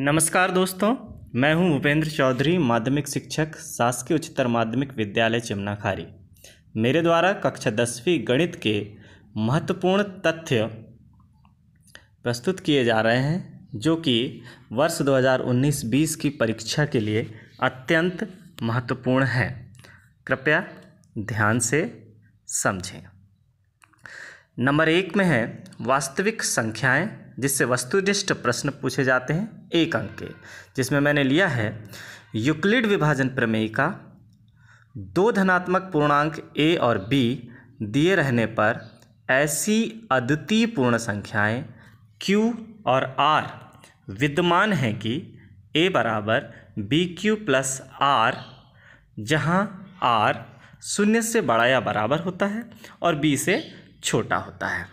नमस्कार दोस्तों मैं हूं उपेंद्र चौधरी माध्यमिक शिक्षक शासकीय उच्चतर माध्यमिक विद्यालय चिमनाखारी मेरे द्वारा कक्षा दसवीं गणित के महत्वपूर्ण तथ्य प्रस्तुत किए जा रहे हैं जो कि वर्ष 2019-20 की परीक्षा के लिए अत्यंत महत्वपूर्ण हैं कृपया ध्यान से समझें नंबर एक में है वास्तविक संख्याएं जिससे वस्तुनिष्ठ प्रश्न पूछे जाते हैं एक अंक के जिसमें मैंने लिया है यूक्लिड विभाजन प्रमेय का दो धनात्मक पूर्णांक ए और बी दिए रहने पर ऐसी अद्वितीय पूर्ण संख्याएं क्यू और आर विद्यमान हैं कि ए बराबर बी क्यू प्लस आर जहाँ आर शून्य से बड़ा या बराबर होता है और बी से छोटा होता है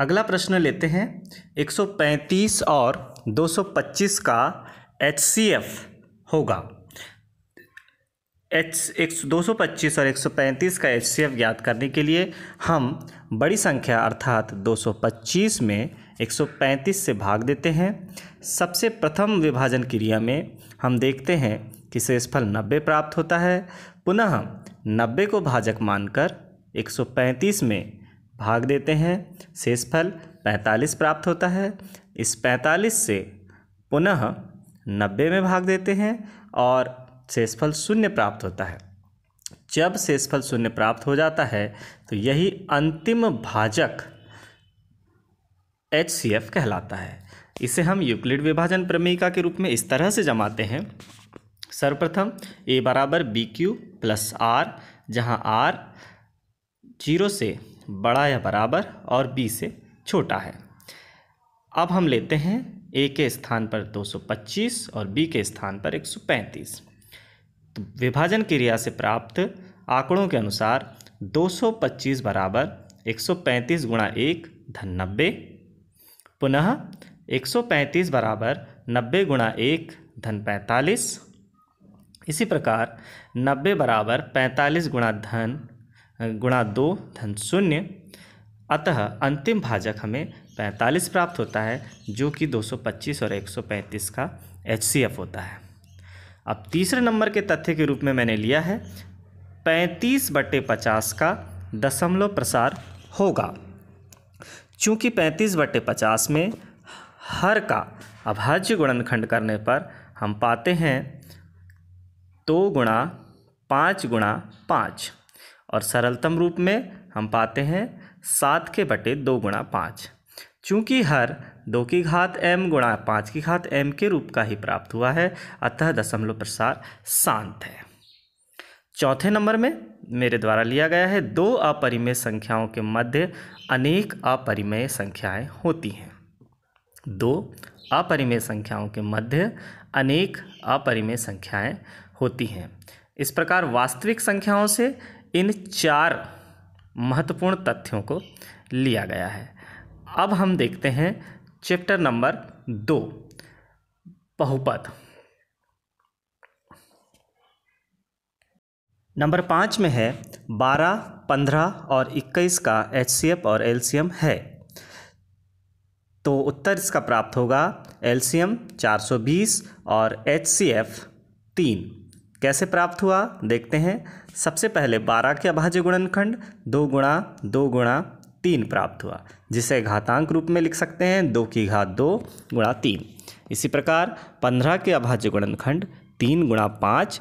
अगला प्रश्न लेते हैं 135 और 225 का एच होगा एच एक दो सौ पच्चीस और एक सौ पैंतीस का एच सी एफ ज्ञात करने के लिए हम बड़ी संख्या अर्थात दो सौ पच्चीस में एक सौ पैंतीस से भाग देते हैं सबसे प्रथम विभाजन क्रिया में हम देखते हैं कि शेषफल नब्बे प्राप्त होता है पुनः नब्बे को भाजक मानकर एक सौ पैंतीस में भाग देते हैं शेषफल पैंतालीस प्राप्त होता है इस पैंतालीस से पुनः नब्बे में भाग देते हैं और शेषफल शून्य प्राप्त होता है जब शेषफल शून्य प्राप्त हो जाता है तो यही अंतिम भाजक एच सी एफ कहलाता है इसे हम यूक्लिड विभाजन प्रमेयिका के रूप में इस तरह से जमाते हैं सर्वप्रथम ए बराबर बी क्यू प्लस आर जहाँ आर जीरो से बड़ा या बराबर और बी से छोटा है अब हम लेते हैं ए के स्थान पर 225 और बी के स्थान पर 135 तो विभाजन क्रिया से प्राप्त आंकड़ों के अनुसार 225 बराबर 135 गुणा एक धन नब्बे पुनः 135 बराबर नब्बे गुणा एक धन पैंतालीस इसी प्रकार नब्बे बराबर पैंतालीस गुणा धन गुणा दो धन शून्य अतः अंतिम भाजक हमें 45 प्राप्त होता है जो कि 225 और 135 का एच होता है अब तीसरे नंबर के तथ्य के रूप में मैंने लिया है 35 बटे पचास का दशमलव प्रसार होगा चूँकि 35 बटे पचास में हर का अभाज्य गुणनखंड करने पर हम पाते हैं दो तो गुणा पाँच गुणा पाँच और सरलतम रूप में हम पाते हैं सात के बटे दो गुणा पाँच चूँकि हर दो की घात एम गुणा पाँच की घात एम के रूप का ही प्राप्त हुआ है अतः दशमलव प्रसार शांत है चौथे नंबर में मेरे द्वारा लिया गया है दो अपरिमेय संख्याओं के मध्य अनेक अपरिमेय संख्याएं होती हैं दो अपरिमेय संख्याओं के मध्य अनेक अपरिमेय संख्याएं होती हैं इस प्रकार वास्तविक संख्याओं से इन चार महत्वपूर्ण तथ्यों को लिया गया है अब हम देखते हैं चैप्टर नंबर दो बहुपद नंबर पाँच में है बारह पंद्रह और इक्कीस का एच और एल है तो उत्तर इसका प्राप्त होगा एल सी एम चार सौ बीस और एच सी एफ तीन कैसे प्राप्त हुआ देखते हैं सबसे पहले बारह के अभाज्य गुणनखंड दो गुणा दो गुणा तीन प्राप्त हुआ जिसे घातांक रूप में लिख सकते हैं दो की घात दो गुणा तीन इसी प्रकार पंद्रह के अभाज्य गुणनखंड तीन गुणा पाँच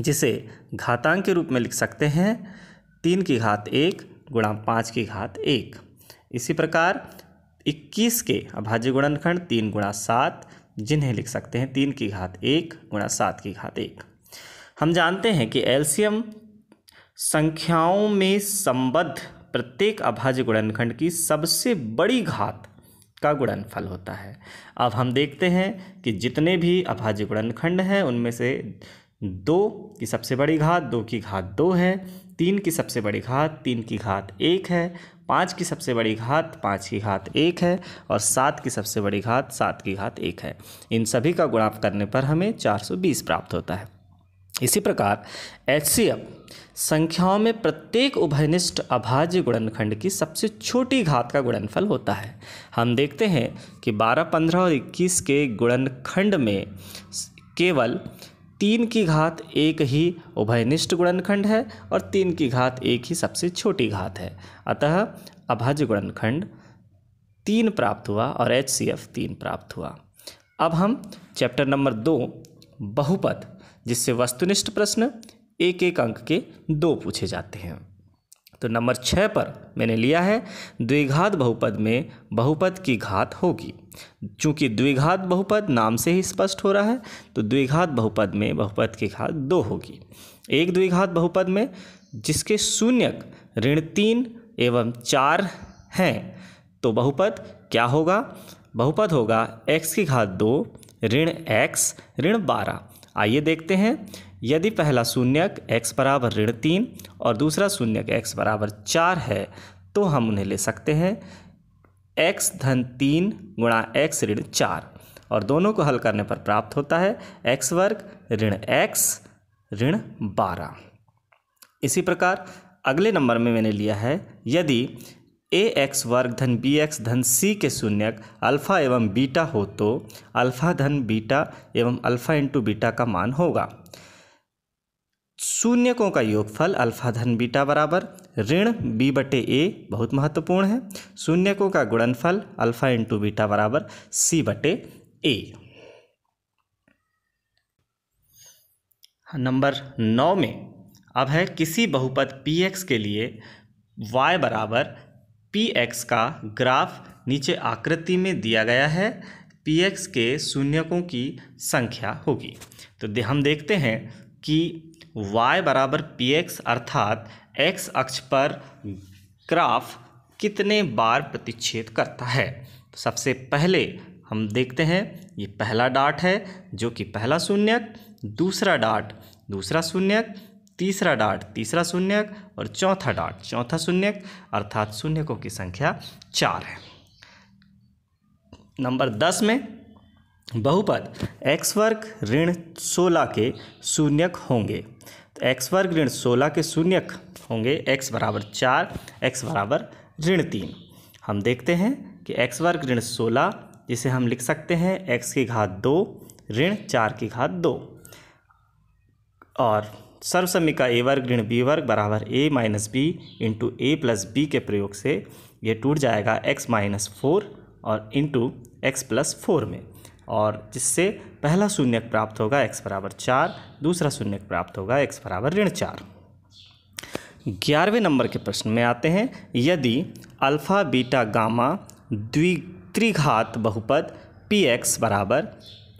जिसे घातांक के रूप में लिख सकते हैं तीन की घात एक गुणा पाँच की घात एक इसी प्रकार इक्कीस के अभाज्य गुणनखंड तीन गुणा सात जिन्हें लिख सकते हैं तीन की घात एक गुणा सात की घात एक हम जानते हैं कि एल्सियम संख्याओं में संबद्ध प्रत्येक अभाज्य गुणनखंड की सबसे बड़ी घात का गुणनफल होता है अब हम देखते हैं कि जितने भी अभाज्य गुणनखंड हैं उनमें से दो की सबसे बड़ी घात दो की घात दो है तीन की सबसे बड़ी घात तीन की घात एक है पाँच की सबसे बड़ी घात पाँच की घात एक है और सात की सबसे बड़ी घात सात की घात एक है इन सभी का गुणाप करने पर हमें चार सौ बीस प्राप्त होता है इसी प्रकार एच संख्याओं में प्रत्येक उभयनिष्ठ अभाज्य गुणनखंड की सबसे छोटी घात का गुणनफल होता है हम देखते हैं कि 12, 15 और 21 के गुणनखंड में केवल तीन की घात एक ही उभयनिष्ठ गुणनखंड है और तीन की घात एक ही सबसे छोटी घात है अतः अभाज्य गुणनखंड तीन प्राप्त हुआ और एच सी एफ तीन प्राप्त हुआ अब हम चैप्टर नंबर दो बहुपद जिससे वस्तुनिष्ठ प्रश्न एक एक अंक के दो पूछे जाते हैं तो नंबर छः पर मैंने लिया है द्विघात बहुपद में बहुपद की घात होगी चूँकि द्विघात बहुपद नाम से ही स्पष्ट हो रहा है तो द्विघात बहुपद में बहुपद की घात दो होगी एक द्विघात बहुपद में जिसके शून्यक ऋण तीन एवं चार हैं तो बहुपद क्या होगा बहुपद होगा x की घात दो ऋण एक्स ऋण बारह आइए देखते हैं यदि पहला शून्यक x बराबर ऋण तीन और दूसरा शून्यक x बराबर चार है तो हम उन्हें ले सकते हैं x धन तीन गुणा एक्स ऋण चार और दोनों को हल करने पर प्राप्त होता है x वर्ग ऋण x ऋण बारह इसी प्रकार अगले नंबर में मैंने लिया है यदि ए एक्स वर्ग धन बी एक्स धन सी के शून्यक अल्फ़ा एवं बीटा हो तो अल्फ़ा धन बीटा एवं अल्फ़ा इंटू बीटा का मान होगा शून्यकों का योगफल अल्फ़ा धन बीटा बराबर ऋण बी बटे ए बहुत महत्वपूर्ण है शून्यकों का गुणनफल अल्फ़ा इंटू बीटा बराबर सी बटे ए नंबर नौ में अब है किसी बहुपद पी एक्स के लिए y बराबर पी एक्स का ग्राफ नीचे आकृति में दिया गया है पी एक्स के शून्यकों की संख्या होगी तो दे हम देखते हैं कि y बराबर पी एक्स अर्थात x अक्ष पर ग्राफ कितने बार प्रतिच्छेद करता है तो सबसे पहले हम देखते हैं ये पहला डाट है जो कि पहला शून्यक दूसरा डाट दूसरा शून्यक तीसरा डाट तीसरा शून्यक और चौथा डाट चौथा शून्यक अर्थात शून्यकों की संख्या चार है नंबर दस में बहुपद एक्स वर्ग ऋण सोलह के शून्यक होंगे तो एक्स वर्ग ऋण सोलह के शून्यक होंगे एक्स बराबर चार एक्स बराबर ऋण तीन हम देखते हैं कि एक्स वर्ग ऋण सोलह जिसे हम लिख सकते हैं एक्स की घात दो ऋण चार की घात दो और सर्वसमी का ए वर्ग ऋण बी वर्ग बराबर A minus B into A plus B के प्रयोग से ये टूट जाएगा एक्स माइनस फोर और इंटू एक्स प्लस फोर में और जिससे पहला शून्यक प्राप्त होगा एक्स बराबर चार दूसरा शून्यक प्राप्त होगा एक्स बराबर ऋण चार ग्यारहवें नंबर के प्रश्न में आते हैं यदि अल्फ़ा बीटा गामा द्वि त्रिघात बहुपद पी एक्स बराबर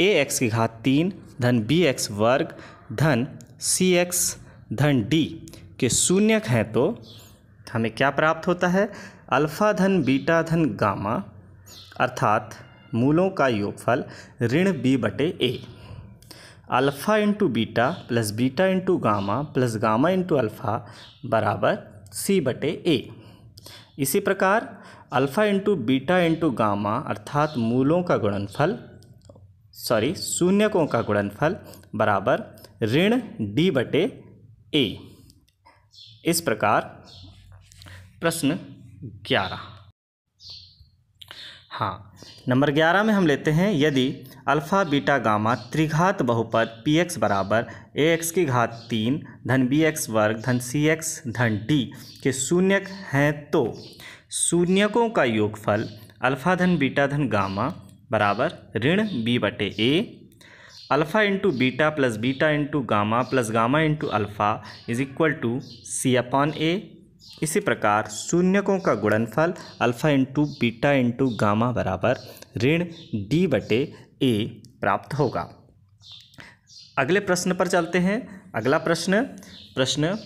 ए एक्स की घात तीन धन बी एक्स वर्ग धन सी एक्स धन डी के शून्यक हैं तो हमें क्या प्राप्त होता है अल्फ़ा धन बीटा धन गामा अर्थात मूलों का योगफल ऋण बी बटे A alpha into beta plus beta into gamma plus gamma into alpha बराबर सी बटे ए इसी प्रकार alpha into beta into gamma अर्थात मूलों का गुणनफल सॉरी शून्यकों का गुणनफल बराबर ऋण डी बटे ए इस प्रकार प्रश्न ग्यारह हाँ नंबर ग्यारह में हम लेते हैं यदि अल्फ़ा बीटा गामा त्रिघात बहुपद पी एक्स बराबर ए एक्स की घात तीन धन बी एक्स वर्ग धन सी एक्स धन डी के शून्यक हैं तो शून्यकों का योगफल अल्फ़ा धन बीटा धन गामा बराबर ऋण बी बटे A alpha into beta plus beta into gamma plus gamma into alpha is equal to C upon A इसी प्रकार शून्यकों का गुणनफल alpha into beta into gamma बराबर ऋण डी बटे ए प्राप्त होगा अगले प्रश्न पर चलते हैं अगला प्रश्न प्रश्न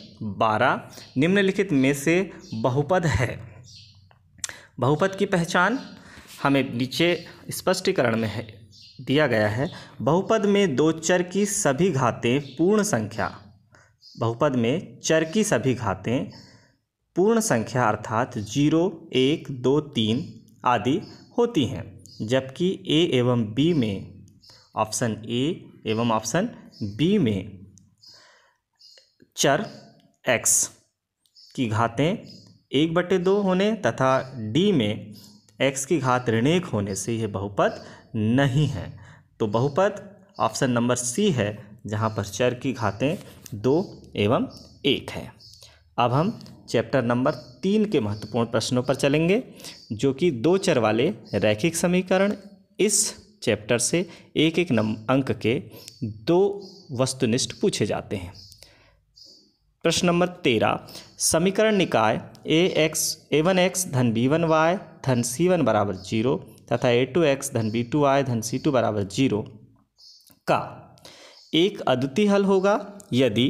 बारह निम्नलिखित में से बहुपद है बहुपद की पहचान हमें नीचे स्पष्टीकरण में है दिया गया है बहुपद में दो चर की सभी घातें पूर्ण संख्या बहुपद में चर की सभी घातें पूर्ण संख्या अर्थात जीरो एक दो तीन आदि होती हैं जबकि ए एवं बी में ऑप्शन ए एवं ऑप्शन बी में चर एक्स की घातें एक बटे दो होने तथा डी में एक्स की घात ऋण एक होने से यह बहुपद नहीं है तो बहुपद ऑप्शन नंबर सी है जहाँ पर चर की घातें दो एवं एक है अब हम चैप्टर नंबर तीन के महत्वपूर्ण प्रश्नों पर चलेंगे जो कि दो चर वाले रैखिक समीकरण इस चैप्टर से एक एक नम अंक के दो वस्तुनिष्ठ पूछे जाते हैं प्रश्न नंबर तेरह समीकरण निकाय A X A one X धन बी वन वाई धन सी वन बराबर जीरो तथा ए टू एक्स धन बी टू आई धन सी टू बराबर जीरो का एक अद्वितीय हल होगा यदि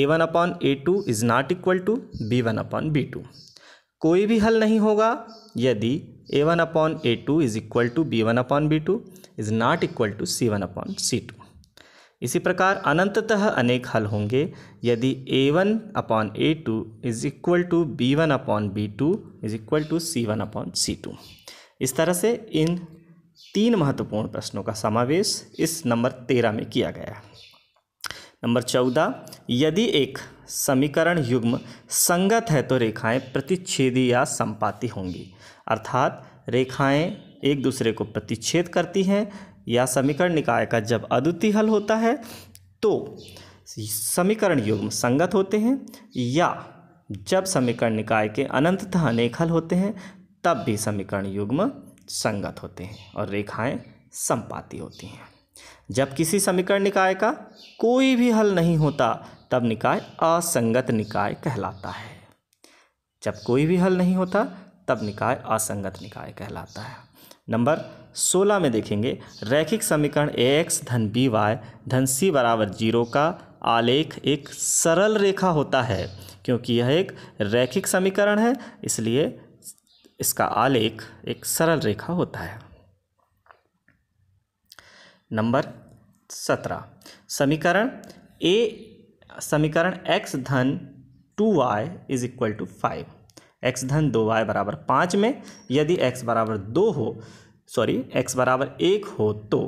A one upon A two is not equal to B one upon B two कोई भी हल नहीं होगा यदि A one upon A two is equal to B one upon B two is not equal to C one upon C two इसी प्रकार अनंततः अनेक हल होंगे यदि A one upon A two is equal to B one upon B two is equal to C one upon C two इस तरह से इन तीन महत्वपूर्ण प्रश्नों का समावेश इस नंबर तेरह में किया गया नंबर चौदह यदि एक समीकरण युग्म संगत है तो रेखाएं प्रतिच्छेदी या संपाती होंगी अर्थात रेखाएं एक दूसरे को प्रतिच्छेद करती हैं या समीकरण निकाय का जब अद्वितीय हल होता है तो समीकरण युग्म संगत होते हैं या जब समीकरण निकाय के अनंततः अनेक हल होते हैं तब भी समीकरण युग्म संगत होते हैं और रेखाएं संपाती होती हैं जब किसी समीकरण निकाय का कोई भी हल नहीं होता तब निकाय असंगत निकाय कहलाता है जब कोई भी हल नहीं होता तब निकाय असंगत निकाय कहलाता है नंबर सोलह में देखेंगे रैखिक समीकरण ए एक्स धन बी वाई धन सी बराबर जीरो का आलेख एक सरल रेखा होता है क्योंकि यह एक रैखिक समीकरण है इसलिए इसका आलेख एक सरल रेखा होता है नंबर सत्रह समीकरण ए समीकरण एक्स धन two Y is equal to five X धन दो वाई बराबर पाँच में यदि एक्स बराबर दो हो सॉरी एक्स बराबर एक हो तो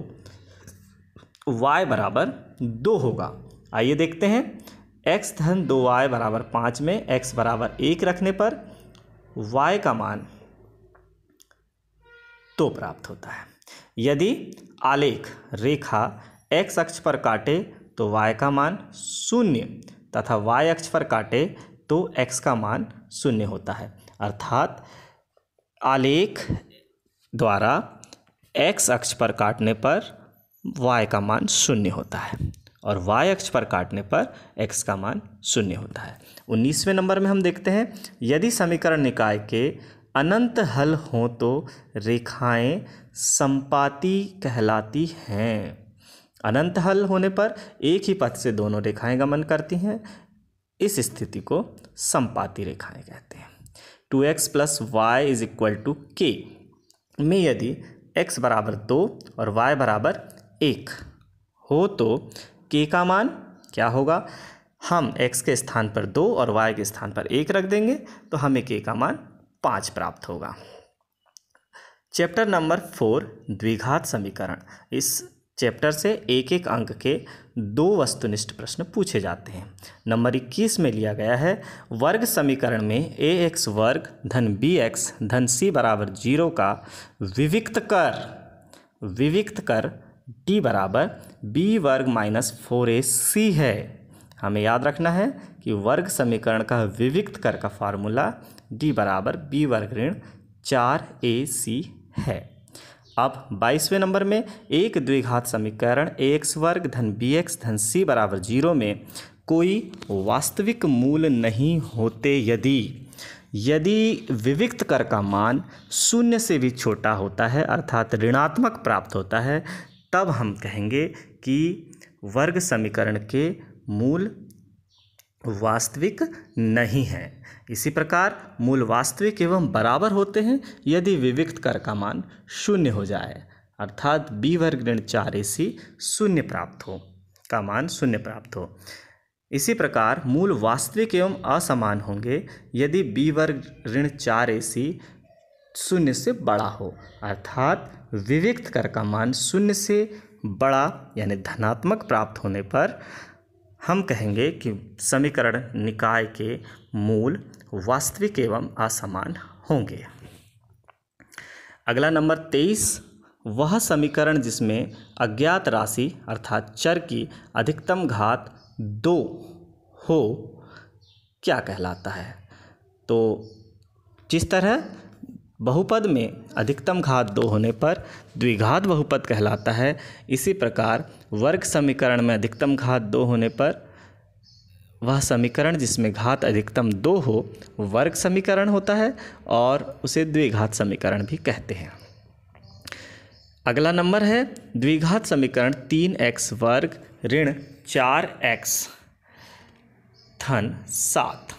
वाई बराबर दो होगा आइए देखते हैं एक्स धन दो वाई बराबर पाँच में एक्स बराबर एक रखने पर वाई का मान तो प्राप्त होता है यदि आलेख रेखा एक्स अक्ष पर काटे तो y का मान शून्य तथा y अक्ष पर काटे तो x का मान शून्य होता है अर्थात आलेख द्वारा x अक्ष पर काटने पर y का मान शून्य होता है और y अक्ष पर काटने पर x का मान शून्य होता है उन्नीसवें नंबर में हम देखते हैं यदि समीकरण निकाय के अनंत हल हों तो रेखाएं संपाती कहलाती हैं अनंत हल होने पर एक ही पथ से दोनों रेखाएं गमन करती हैं इस स्थिति को संपाति रेखाएं कहते हैं two X plus Y is equal to के में यदि x बराबर दो और y बराबर एक हो तो k का मान क्या होगा हम x के स्थान पर दो और y के स्थान पर एक रख देंगे तो हमें k का मान पाँच प्राप्त होगा चैप्टर नंबर फोर द्विघात समीकरण इस चैप्टर से एक एक अंक के दो वस्तुनिष्ठ प्रश्न पूछे जाते हैं नंबर इक्कीस में लिया गया है वर्ग समीकरण में ए एक्स वर्ग धन बी एक्स धन सी बराबर जीरो का विविक्त कर विविक्त कर डी बराबर बी वर्ग माइनस फोर ए सी है हमें याद रखना है कि वर्ग समीकरण का विविक्त कर का फार्मूला डी बराबर बी वर्ग ऋण चार ए सी है अब बाईसवें नंबर में एक द्विघात समीकरण ए एक्स वर्ग धन बी एक्स धन सी बराबर जीरो में कोई वास्तविक मूल नहीं होते यदि यदि विविक्त कर का मान शून्य से भी छोटा होता है अर्थात ऋणात्मक प्राप्त होता है तब हम कहेंगे कि वर्ग समीकरण के मूल वास्तविक नहीं है इसी प्रकार मूल वास्तविक एवं बराबर होते हैं यदि विविक्त कर का मान शून्य हो जाए अर्थात बी वर्ग ऋण चार ए सी शून्य प्राप्त हो का मान शून्य प्राप्त हो इसी प्रकार मूल वास्तविक एवं असमान होंगे यदि बी वर्ग ऋण चार ए सी शून्य से बड़ा हो अर्थात विविक्त कर का मान शून्य से बड़ा यानी धनात्मक प्राप्त होने पर हम कहेंगे कि समीकरण निकाय के मूल वास्तविक एवं असमान होंगे अगला नंबर तेईस वह समीकरण जिसमें अज्ञात राशि अर्थात चर की अधिकतम घात दो हो क्या कहलाता है तो जिस तरह बहुपद में अधिकतम घात दो होने पर द्विघात बहुपद कहलाता है इसी प्रकार वर्ग समीकरण में अधिकतम घात दो होने पर वह समीकरण जिसमें घात अधिकतम दो हो वर्ग समीकरण होता है और उसे द्विघात समीकरण भी कहते हैं अगला नंबर है द्विघात समीकरण तीन एक्स वर्ग ऋण चार एक्स धन सात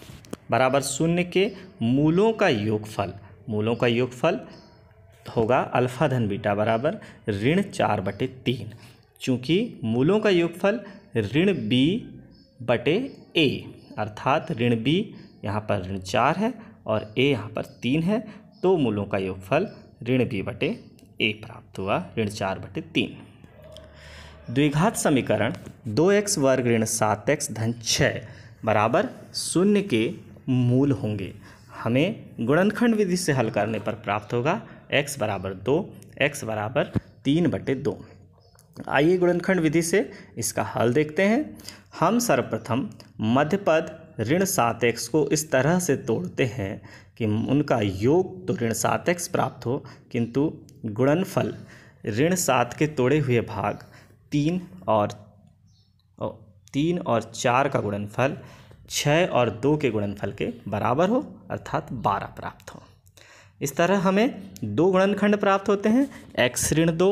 बराबर शून्य के मूलों का योगफल मूलों का योगफल होगा अल्फा धन बीटा बराबर ऋण चार बटे तीन चूँकि मूलों का योगफल ऋण बी बटे ए अर्थात ऋण बी यहाँ पर ऋण चार है और ए यहाँ पर तीन है तो मूलों का योगफल ऋण बी बटे ए प्राप्त हुआ ऋण चार बटे तीन द्विघात समीकरण दो एक्स वर्ग ऋण सात एक्स धन छः बराबर शून्य के मूल होंगे हमें गुणनखंड विधि से हल करने पर प्राप्त होगा x बराबर दो एक्स बराबर तीन बटे दो आइए गुणनखंड विधि से इसका हल देखते हैं हम सर्वप्रथम मध्य पद ऋण सात एक्स को इस तरह से तोड़ते हैं कि उनका योग तो ऋण सात एक्स प्राप्त हो किंतु गुणनफल ऋण सात के तोड़े हुए भाग तीन और तीन और चार का गुणनफल छः और दो के गुणनफल के बराबर हो अर्थात बारह प्राप्त हो इस तरह हमें दो गुणनखंड प्राप्त होते हैं एक्स ऋण दो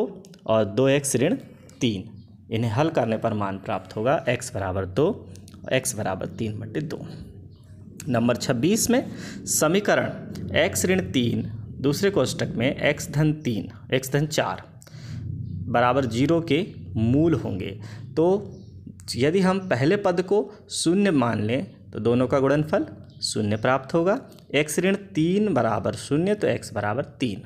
और दो एक्स ऋण तीन इन्हें हल करने पर मान प्राप्त होगा एक्स बराबर दो और एक्स बराबर तीन बटे दो नंबर छब्बीस में समीकरण एक्स ऋण तीन दूसरे कोष्टक में एक्स धन तीन एक्स धन चार बराबर जीरो के मूल होंगे तो यदि हम पहले पद को शून्य मान लें तो दोनों का गुणनफल शून्य प्राप्त होगा एक्स ऋण तीन बराबर शून्य तो एक्स बराबर तीन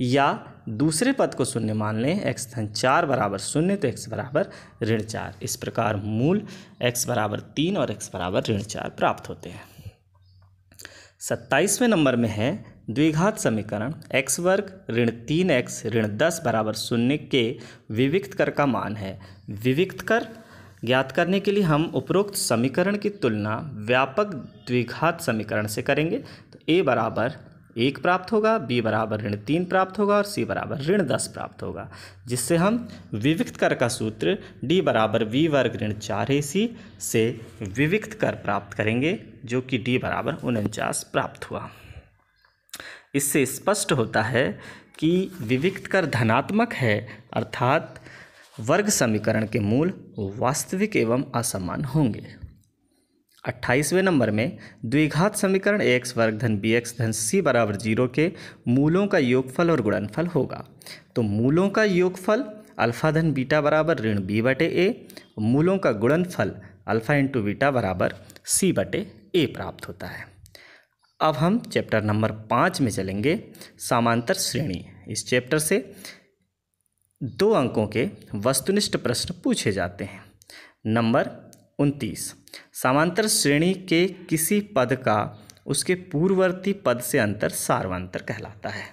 या दूसरे पद को शून्य मान लें एक्स धन चार बराबर शून्य तो एक्स बराबर ऋण चार इस प्रकार मूल एक्स बराबर तीन और एक्स बराबर ऋण चार प्राप्त होते हैं सत्ताईसवें नंबर में है द्विघात समीकरण एक्स वर्ग ऋण तीन एक्स ऋण दस बराबर शून्य के विविक्त कर का मान है विविक्त कर ज्ञात करने के लिए हम उपरोक्त समीकरण की तुलना व्यापक द्विघात समीकरण से करेंगे तो ए बराबर एक प्राप्त होगा बी बराबर ऋण तीन प्राप्त होगा और सी बराबर ऋण दस प्राप्त होगा जिससे हम विविक्त कर का सूत्र डी बराबर वी वर्ग ऋण चार ए सी से विविक्त कर प्राप्त करेंगे जो कि डी बराबर उनचास प्राप्त हुआ इससे स्पष्ट होता है कि विविक्त कर धनात्मक है अर्थात वर्ग समीकरण के मूल वास्तविक एवं असमान होंगे अट्ठाईसवें नंबर में द्विघात समीकरण ए एक्स वर्ग धन बी एक्स धन सी बराबर जीरो के मूलों का योगफल और गुणनफल होगा तो मूलों का योगफल अल्फा धन बीटा बराबर ऋण बी बटे ए मूलों का गुणनफल अल्फा इंटू बीटा बराबर सी बटे ए प्राप्त होता है अब हम चैप्टर नंबर पाँच में चलेंगे समांतर श्रेणी इस चैप्टर से दो अंकों के वस्तुनिष्ठ प्रश्न पूछे जाते हैं नंबर उनतीस सामांतर श्रेणी के किसी पद का उसके पूर्ववर्ती पद से अंतर सार्वांतर कहलाता है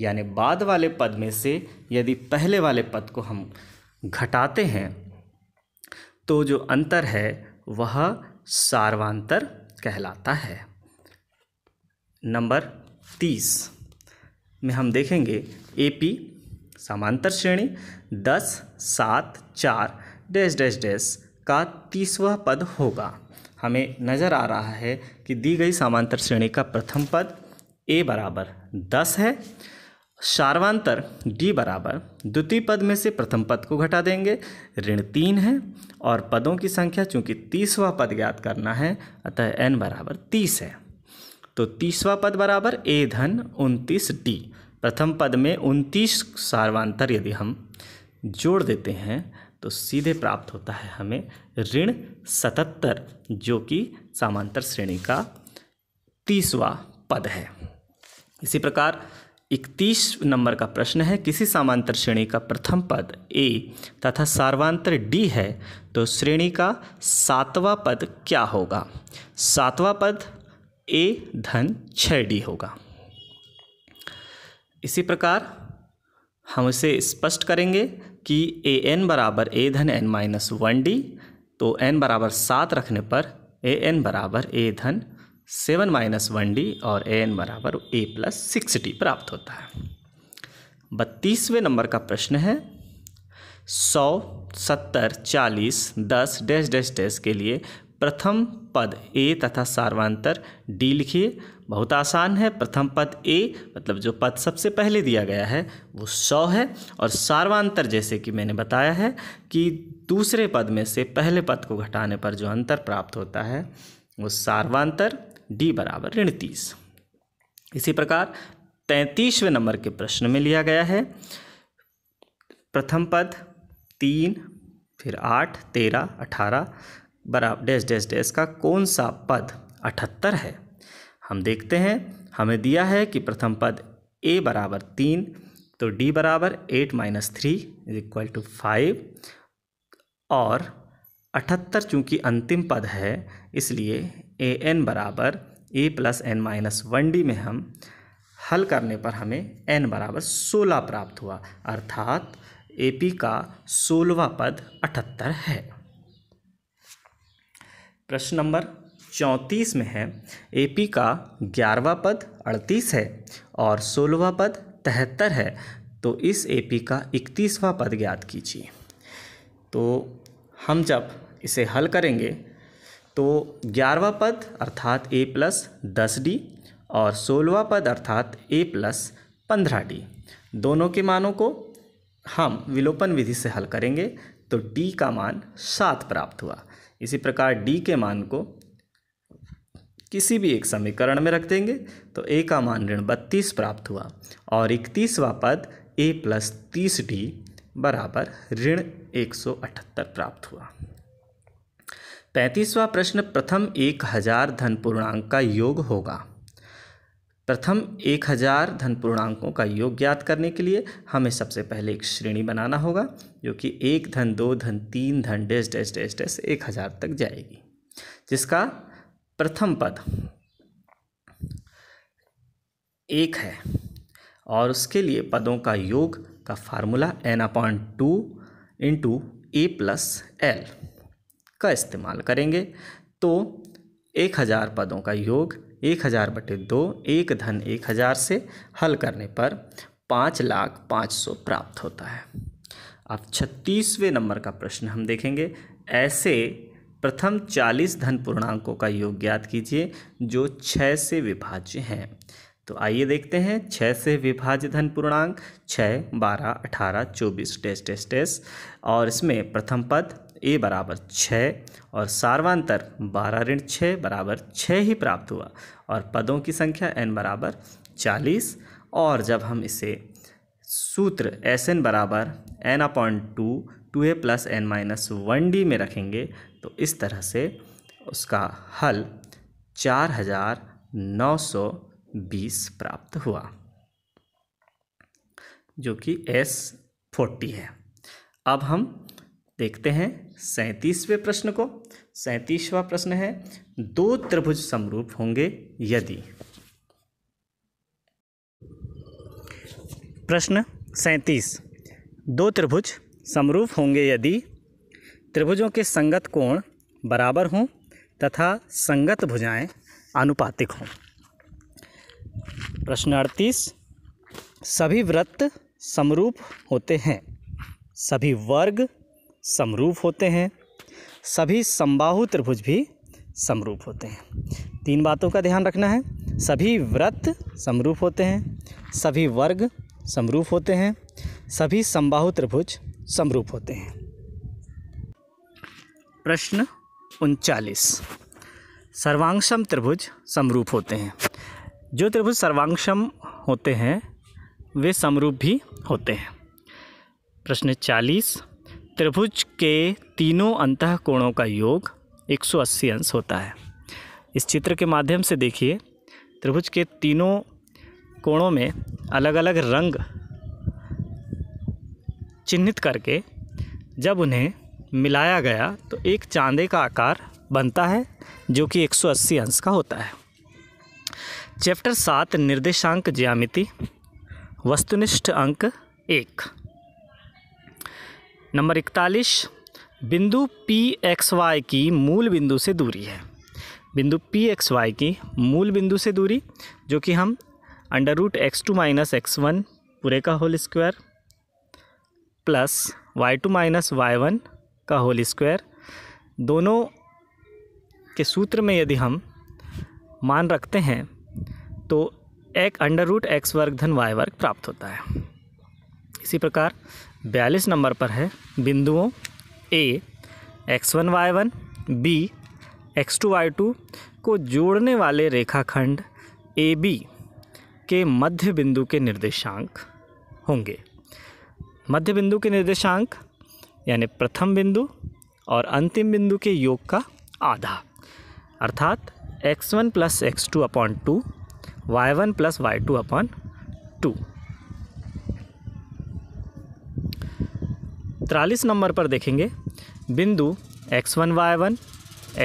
यानी बाद वाले पद में से यदि पहले वाले पद को हम घटाते हैं तो जो अंतर है वह सार्वांतर कहलाता है नंबर तीस में हम देखेंगे ए पी समांतर श्रेणी दस सात चार डैश डैश डैश का तीसवा पद होगा हमें नज़र आ रहा है कि दी गई समांतर श्रेणी का प्रथम पद ए बराबर दस है शार्वांतर डी बराबर द्वितीय पद में से प्रथम पद को घटा देंगे ऋण तीन है और पदों की संख्या चूंकि तीसवा पद ज्ञात करना है अतः एन बराबर तीस है तो तीसवा पद बराबर ए धन उनतीस डी प्रथम पद में उनतीस सार्वांतर यदि हम जोड़ देते हैं तो सीधे प्राप्त होता है हमें ऋण सतहत्तर जो कि सामांतर श्रेणी का तीसवा पद है इसी प्रकार इकतीस नंबर का प्रश्न है किसी सामांतर श्रेणी का प्रथम पद ए तथा सार्वांतर डी है तो श्रेणी का सातवां पद क्या होगा सातवां पद ए धन छः डी होगा इसी प्रकार हम इसे स्पष्ट करेंगे कि ए एन बराबर ए धन एन माइनस वन डी तो एन बराबर सात रखने पर ए एन बराबर ए धन सेवन माइनस वन डी और ए एन बराबर ए प्लस सिक्स डी प्राप्त होता है बत्तीसवें नंबर का प्रश्न है सौ सत्तर चालीस दस डैश डैश डैश के लिए प्रथम पद ए तथा सार्वांतर डी लिखिए बहुत आसान है प्रथम पद ए मतलब जो पद सबसे पहले दिया गया है वो सौ है और सार्वांतर जैसे कि मैंने बताया है कि दूसरे पद में से पहले पद को घटाने पर जो अंतर प्राप्त होता है वो सार्वांतर डी बराबर ऋण तीस इसी प्रकार तैंतीसवें नंबर के प्रश्न में लिया गया है प्रथम पद तीन फिर आठ तेरह अठारह बराबर डैश डैश डैश का कौन सा पद अठहत्तर है हम देखते हैं हमें दिया है कि प्रथम पद ए बराबर तीन तो डी बराबर eight minus three is equal to five और अठहत्तर चूँकि अंतिम पद है इसलिए ए एन बराबर A plus N minus one D में हम हल करने पर हमें एन बराबर सोलह प्राप्त हुआ अर्थात ए पी का सोलवा पद अठहत्तर है प्रश्न नंबर चौंतीस में है एपी का ग्यारहवा पद अड़तीस है और सोलहवा पद तिहत्तर है तो इस एपी का इकतीसवा पद ज्ञात कीजिए तो हम जब इसे हल करेंगे तो ग्यारहवा पद अर्थात ए प्लस दस डी और सोलहवा पद अर्थात ए प्लस पंद्रह डी दोनों के मानों को हम विलोपन विधि से हल करेंगे तो डी का मान सात प्राप्त हुआ इसी प्रकार डी के मान को किसी भी एक समीकरण में रख देंगे तो ए का मान ऋण बत्तीस प्राप्त हुआ और इकतीसवा पद ए प्लस तीस डी बराबर ऋण एक सौ अठहत्तर प्राप्त हुआ पैंतीसवा प्रश्न प्रथम एक हजार धन पूर्णांक का योग होगा प्रथम एक हजार धन पूर्णांकों का योग ज्ञात करने के लिए हमें सबसे पहले एक श्रेणी बनाना होगा जो कि एक धन दो धन तीन धन डैश डैश डैश डैश एक हज़ार तक जाएगी जिसका प्रथम पद एक है और उसके लिए पदों का योग का formula N upon two into A plus L का इस्तेमाल करेंगे तो एक हज़ार पदों का योग एक हज़ार बटे दो एक धन एक हज़ार से हल करने पर पाँच लाख पाँच सौ प्राप्त होता है अब छत्तीसवें नंबर का प्रश्न हम देखेंगे ऐसे प्रथम चालीस धन पूर्णांकों का योग ज्ञात कीजिए जो छः से विभाज्य हैं तो आइए देखते हैं छः से विभाज्य धन पूर्णांक छः बारह अठारह चौबीस टेस टेस टेस और इसमें प्रथम पद ए बराबर छः और सार्वांतर बारह ऋण छः बराबर छः ही प्राप्त हुआ और पदों की संख्या एन बराबर चालीस और जब हम इसे सूत्र एस एन बराबर N upon two two A plus N minus one D में रखेंगे तो इस तरह से उसका हल चार हजार नौ सौ बीस प्राप्त हुआ जो कि एस फोर्टी है अब हम देखते हैं सैंतीसवें प्रश्न को सैंतीसवा प्रश्न है दो त्रिभुज समरूप होंगे यदि प्रश्न सैंतीस दो त्रिभुज समरूप होंगे यदि त्रिभुजों के संगत कोण बराबर हों तथा संगत भुजाएं आनुपातिक हों प्रश्न अड़तीस सभी वृत्त समरूप होते हैं सभी वर्ग समरूप होते हैं सभी समबाहु त्रिभुज भी समरूप होते हैं तीन बातों का ध्यान रखना है सभी व्रत समरूप होते हैं सभी वर्ग समरूप होते हैं सभी संबाहु त्रिभुज समरूप होते हैं प्रश्न उनचालीस सर्वांगशम त्रिभुज समरूप होते हैं जो त्रिभुज सर्वांगक्षम होते हैं वे समरूप भी होते हैं प्रश्न चालीस त्रिभुज के तीनों अंत कोणों का योग 180 अंश होता है इस चित्र के माध्यम से देखिए त्रिभुज के तीनों कोणों में अलग अलग रंग चिन्हित करके जब उन्हें मिलाया गया तो एक चांदे का आकार बनता है जो कि 180 अंश का होता है चैप्टर सात निर्देशांक ज्यामिति वस्तुनिष्ठ अंक एक नंबर इकतालीस बिंदु पी एक्स वाई की मूल बिंदु से दूरी है बिंदु पी एक्स वाई की मूल बिंदु से दूरी जो कि हम under root X two minus X one पूरे का whole square plus Y two minus Y one का होल स्क्वायर दोनों के सूत्र में यदि हम मान रखते हैं तो एक अंडर रूट एक्स वर्ग धन वाई वर्ग प्राप्त होता है इसी प्रकार बयालीस नंबर पर है बिंदुओं A X one Y one B X two Y two को जोड़ने वाले रेखाखंड ए बी के मध्य बिंदु के निर्देशांक होंगे मध्य बिंदु के निर्देशांक यानी प्रथम बिंदु और अंतिम बिंदु के योग का आधा अर्थात X one plus X two upon two Y one plus Y two upon two तिरालीस नंबर पर देखेंगे बिंदु X one Y one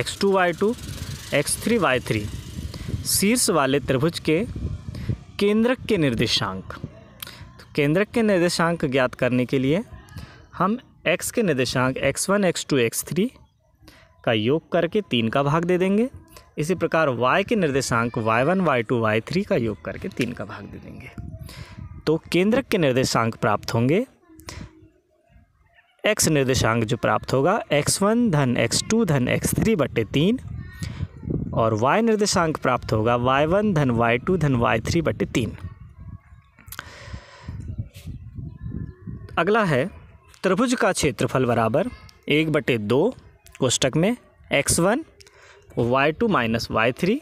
X two Y two X three Y three शीर्ष वाले त्रिभुज के केंद्रक के निर्देशांक तो केंद्रक के निर्देशांक ज्ञात करने के लिए हम x के निर्देशांक x1, x2, x3 का योग करके तीन का भाग दे देंगे इसी प्रकार y के निर्देशांक y1, y2, y3 का योग करके तीन का भाग दे देंगे तो केंद्रक के निर्देशांक प्राप्त होंगे x निर्देशांक जो प्राप्त होगा x1 धन x2 धन x3 बटे तीन और y निर्देशांक प्राप्त होगा y1 धन वाई टू धन वाई थ्री बटे तीन अगला है त्रिभुज का क्षेत्रफल बराबर एक बटे दो कोष्टक में X one Y two minus Y three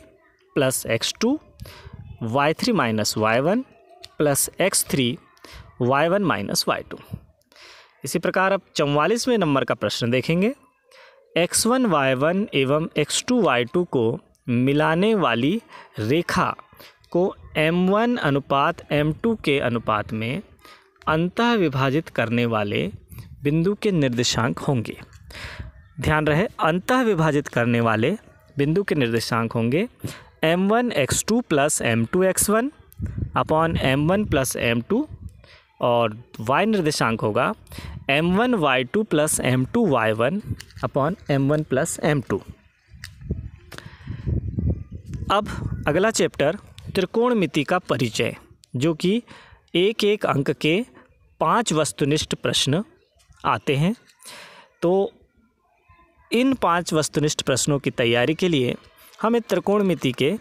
plus X two Y three minus Y one plus X three Y one minus Y two इसी प्रकार अब चौवालीसवें नंबर का प्रश्न देखेंगे एक्स वन वाई वन एवं एक्स टू वाई टू को मिलाने वाली रेखा को एम वन अनुपात एम टू के अनुपात में अंतः विभाजित करने वाले बिंदु के निर्देशांक होंगे ध्यान रहे अंतः विभाजित करने वाले बिंदु के निर्देशांक होंगे M one X two plus M two X one upon M one plus M two और y निर्देशांक होगा M one Y two plus M two Y one upon M one plus M two अब अगला chapter त्रिकोणमिति का परिचय जो कि एक एक अंक के पांच वस्तुनिष्ठ प्रश्न आते हैं तो इन पांच वस्तुनिष्ठ प्रश्नों की तैयारी के लिए हमें त्रिकोणमिति के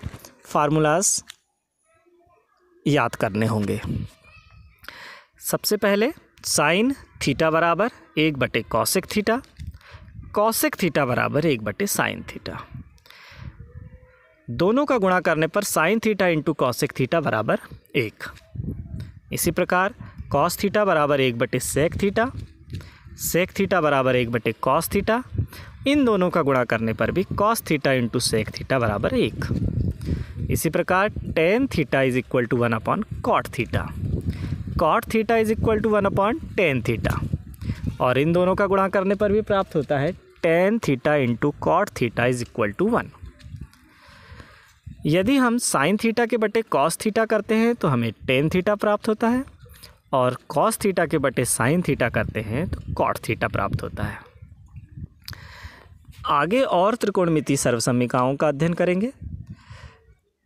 फार्मूलाज याद करने होंगे सबसे पहले साइन थीटा बराबर एक बटे कौशिक थीटा कौशिक थीटा बराबर एक बटे साइन थीटा दोनों का गुणा करने पर sine theta into cosec theta बराबर एक इसी प्रकार कॉस थीटा बराबर एक बटे सेक थीटा सेक थीटा बराबर एक बटे कॉस थीटा इन दोनों का गुणा करने पर भी cos theta into sec theta बराबर एक इसी प्रकार tan theta is equal to one upon cot theta cot theta is equal to one upon tan theta और इन दोनों का गुणा करने पर भी प्राप्त होता है tan theta into cot theta is equal to one यदि हम साइन थीटा के बटे कॉस थीटा करते हैं तो हमें टेन थीटा प्राप्त होता है और कॉस थीटा के बटे साइन थीटा करते हैं तो कॉट थीटा प्राप्त होता है आगे और त्रिकोणमिति सर्वसमिकाओं का अध्ययन करेंगे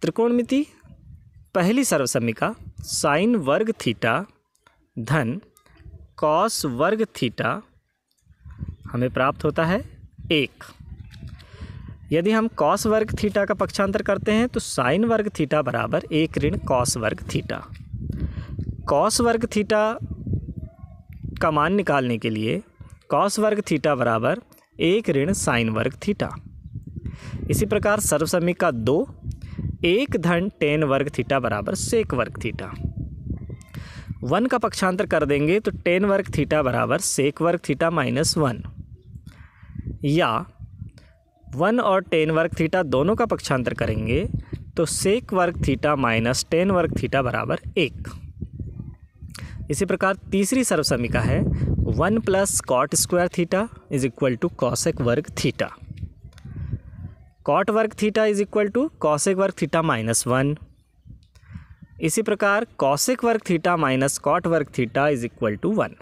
त्रिकोणमिति पहली सर्वसमिका साइन वर्ग थीटा धन कॉस वर्ग थीटा हमें प्राप्त होता है एक यदि हम कॉस वर्ग थीटा का पक्षांतर करते हैं तो साइन वर्ग थीटा बराबर एक ऋण कॉस वर्ग थीटा कॉस वर्ग थीटा का मान निकालने के लिए कॉस वर्ग थीटा बराबर एक ऋण साइन वर्ग थीटा इसी प्रकार सर्वसमिका दो एक धन टेन वर्ग थीटा बराबर सेक वर्ग थीटा वन का पक्षांतर कर देंगे तो टेन वर्ग थीटा बराबर सेक वर्ग थीटा माइनस वन या वन और टेन वर्ग थीटा दोनों का पक्षांतर करेंगे तो सेक वर्ग थीटा माइनस टेन वर्ग थीटा बराबर एक इसी प्रकार तीसरी सर्वसमिका है one plus cot square theta is equal to cosec वर्ग थीटा कॉट वर्ग theta is equal to cosec वर्ग थीटा माइनस वन इसी प्रकार कॉसिक वर्क थीटा माइनस कॉट वर्ग theta is equal to one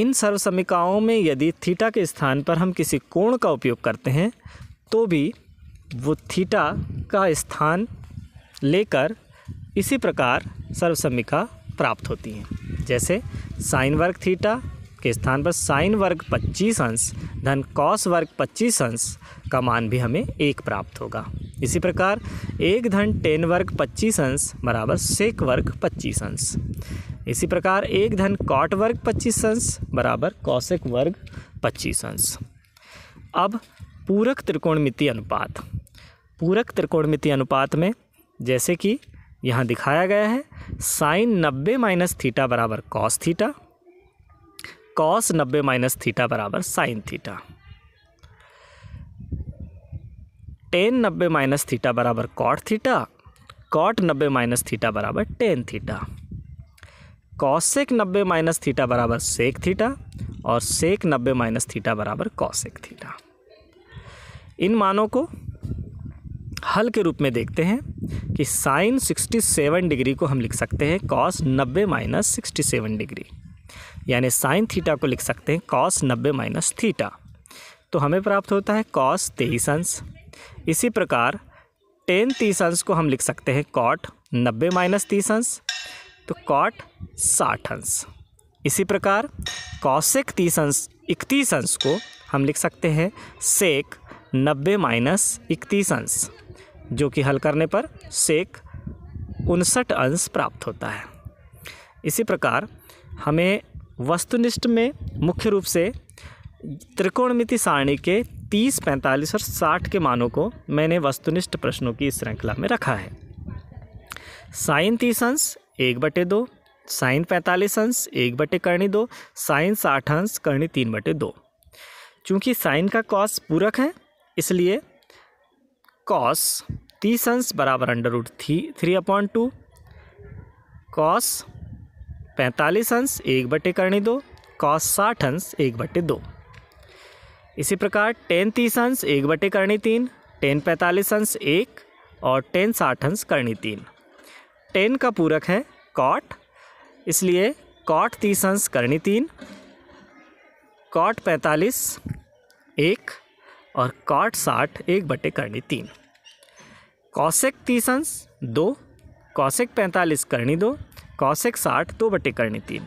इन सर्वसमिकाओं में यदि थीटा के स्थान पर हम किसी कोण का उपयोग करते हैं तो भी वो थीटा का स्थान लेकर इसी प्रकार सर्वसमिका प्राप्त होती हैं जैसे साइन वर्ग थीटा के स्थान पर साइन वर्ग पच्चीस अंश धन कॉस वर्ग पच्चीस अंश का मान भी हमें एक प्राप्त होगा इसी प्रकार एक धन टेन वर्ग पच्चीस अंश बराबर सेक वर्ग पच्चीस अंश इसी प्रकार एक धन कॉट वर्ग पच्चीस अंश बराबर कौशिक वर्ग पच्चीस अंश अब पूरक त्रिकोणमिति अनुपात पूरक त्रिकोणमिति अनुपात में जैसे कि यहाँ दिखाया गया है साइन नब्बे माइनस थीटा बराबर कॉस थीटा कॉस नब्बे माइनस थीटा बराबर साइन थीटा टेन नब्बे माइनस थीटा बराबर कॉट थीटा कॉट नब्बे माइनस थीटा बराबर टेन थीटा कॉसेक नब्बे माइनस थीटा बराबर सेक थीटा और सेक नब्बे माइनस थीटा बराबर कॉसेक थीटा इन मानों को हल के रूप में देखते हैं कि साइन 67 डिग्री को हम लिख सकते हैं कॉस 90 माइनस सिक्सटी डिग्री यानी साइन थीटा को लिख सकते हैं कॉस नब्बे माइनस थीटा तो हमें प्राप्त होता है कॉस तेईस अंश इसी प्रकार टेन तीस अंश को हम लिख सकते हैं कॉट नब्बे माइनस तीस अंश तो कॉट साठ अंश इसी प्रकार कौशिक तीस अंश इकतीस अंश को हम लिख सकते हैं सेक नब्बे माइनस इकतीस अंश जो कि हल करने पर सेक उनसठ अंश प्राप्त होता है इसी प्रकार हमें वस्तुनिष्ठ में मुख्य रूप से त्रिकोणमिति सारणी के तीस पैंतालीस और साठ के मानों को मैंने वस्तुनिष्ठ प्रश्नों की श्रृंखला में रखा है साइन तीस अंश एक बटे दो साइन पैंतालीस अंश एक बटे करणी दो साइन साठ अंश करणी तीन बटे दो चूँकि साइन का कॉस पूरक है इसलिए कॉस तीस अंश बराबर under root three three upon two cos पैंतालीस अंश एक बटे करने दो कॉस साठ अंश एक बटे दो इसी प्रकार टेन तीस अंश एक बटे करने तीन टेन पैंतालीस अंश एक और टेन साठ अंश करनी तीन टेन का पूरक है कॉट इसलिए कॉट तीस अंश करनी तीन कॉट पैंतालीस एक और कॉट साठ एक बटे करनी तीन कौशिक तीस अंश दो कौशिक पैंतालीस करनी दो कौशिक साठ दो बटे करनी तीन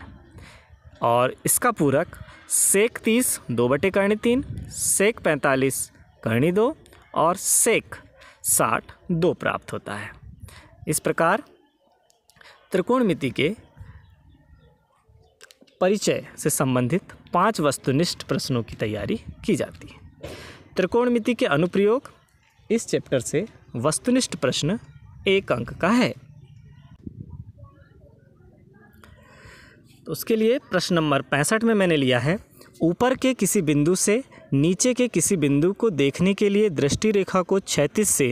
और इसका पूरक सेक तीस दो बटे करनी तीन सेक पैंतालीस करनी दो और सेक साठ दो प्राप्त होता है इस प्रकार त्रिकोणमिति के परिचय से संबंधित पांच वस्तुनिष्ठ प्रश्नों की तैयारी की जाती है त्रिकोणमिति के अनुप्रयोग इस चैप्टर से वस्तुनिष्ठ प्रश्न एक अंक का है उसके लिए प्रश्न नंबर पैंसठ में मैंने लिया है ऊपर के किसी बिंदु से नीचे के किसी बिंदु को देखने के लिए दृष्टि रेखा को छैतीस से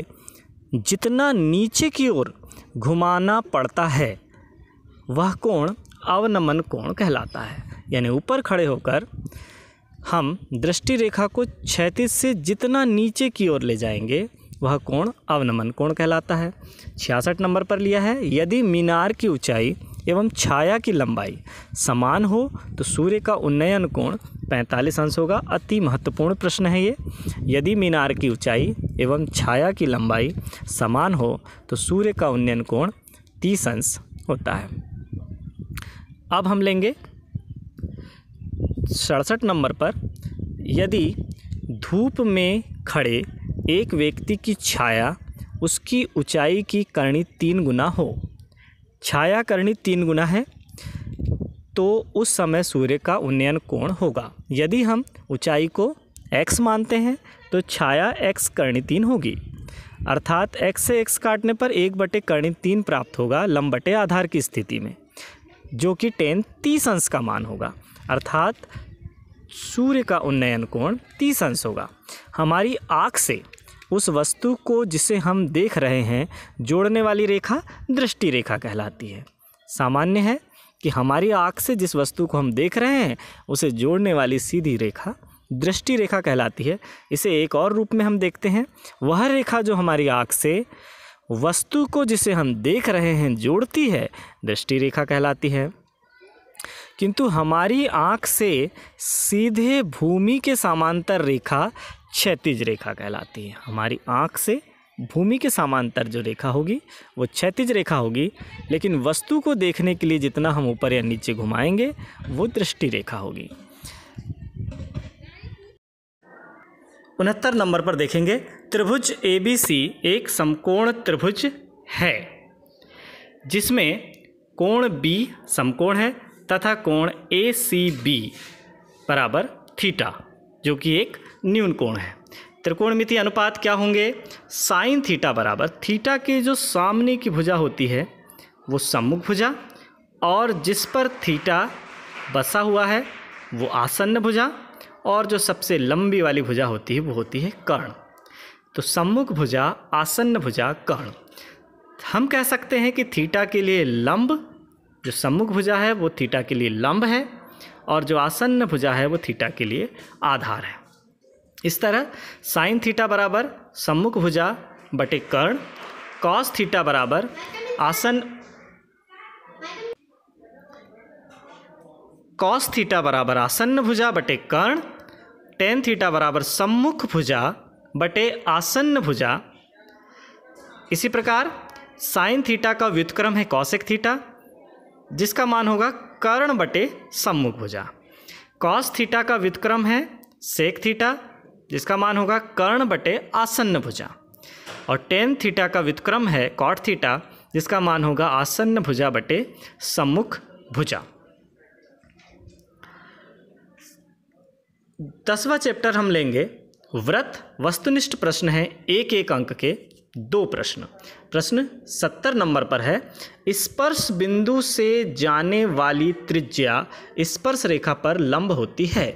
जितना नीचे की ओर घुमाना पड़ता है वह कोण अवनमन कोण कहलाता है यानी ऊपर खड़े होकर हम दृष्टि रेखा को छैतीस से जितना नीचे की ओर ले जाएंगे वह कोण अवनमन कोण कहलाता है छियासठ नंबर पर लिया है यदि मीनार की ऊंचाई एवं छाया की लंबाई समान हो तो सूर्य का उन्नयन कोण 45 अंश होगा अति महत्वपूर्ण प्रश्न है ये यदि मीनार की ऊंचाई एवं छाया की लंबाई समान हो तो सूर्य का उन्नयन कोण 30 अंश होता है अब हम लेंगे सड़सठ नंबर पर यदि धूप में खड़े एक व्यक्ति की छाया उसकी ऊंचाई की करणी तीन गुना हो छाया करणी तीन गुना है तो उस समय सूर्य का उन्नयन कोण होगा यदि हम ऊंचाई को x मानते हैं तो छाया x करणी तीन होगी अर्थात x से x काटने पर एक बटे करणी तीन प्राप्त होगा लंबटे आधार की स्थिति में जो कि टेन तीस अंश का मान होगा अर्थात सूर्य का उन्नयन कोण तीस अंश होगा हमारी आँख से उस वस्तु को जिसे हम देख रहे हैं जोड़ने वाली रेखा दृष्टि रेखा कहलाती है सामान्य है कि हमारी आँख से जिस वस्तु को हम देख रहे हैं उसे जोड़ने वाली सीधी रेखा दृष्टि रेखा कहलाती है इसे एक और रूप में हम देखते हैं वह रेखा जो हमारी आँख से वस्तु को जिसे हम देख रहे हैं जोड़ती है दृष्टि रेखा कहलाती है किंतु हमारी आँख से सीधे भूमि के समांतर रेखा क्षैतिज रेखा कहलाती है हमारी आँख से भूमि के समांतर जो रेखा होगी वो क्षैतिज रेखा होगी लेकिन वस्तु को देखने के लिए जितना हम ऊपर या नीचे घुमाएंगे वो दृष्टि रेखा होगी उनहत्तर नंबर पर देखेंगे त्रिभुज ए बी सी एक समकोण त्रिभुज है जिसमें कोण बी समकोण है तथा कोण ए सी बी बराबर थीटा जो कि एक न्यून कोण है त्रिकोणमिति अनुपात क्या होंगे साइन थीटा बराबर थीटा की जो सामने की भुजा होती है वो सम्मुख भुजा और जिस पर थीटा बसा हुआ है वो आसन्न भुजा और जो सबसे लंबी वाली भुजा होती है वो होती है कर्ण तो सम्मुख भुजा आसन्न भुजा कर्ण हम कह सकते हैं कि थीटा के लिए लंब जो सम्मुख भुजा है वो थीटा के लिए लंब है और जो आसन्न भुजा है वो थीटा के लिए आधार है इस तरह साइन थीटा बराबर सम्मुख भुजा बटे कर्ण कॉस थीटा बराबर आसन कॉस थीटा बराबर आसन्न भुजा बटे कर्ण टेन थीटा बराबर सम्मुख भुजा बटे आसन्न भुजा इसी प्रकार साइन थीटा का व्युतक्रम है कौशिक थीटा जिसका मान होगा कर्ण बटे सम्मुख भुजा कॉस थीटा का व्युतक्रम है सेक थीटा जिसका मान होगा कर्ण बटे आसन्न भुजा और टेन थीटा का व्युतक्रम है कॉट थीटा जिसका मान होगा आसन्न भुजा बटे सम्मुख भुजा दसवा चैप्टर हम लेंगे व्रत वस्तुनिष्ठ प्रश्न है एक एक अंक के दो प्रश्न प्रश्न सत्तर नंबर पर है स्पर्श बिंदु से जाने वाली त्रिज्या स्पर्श रेखा पर लंब होती है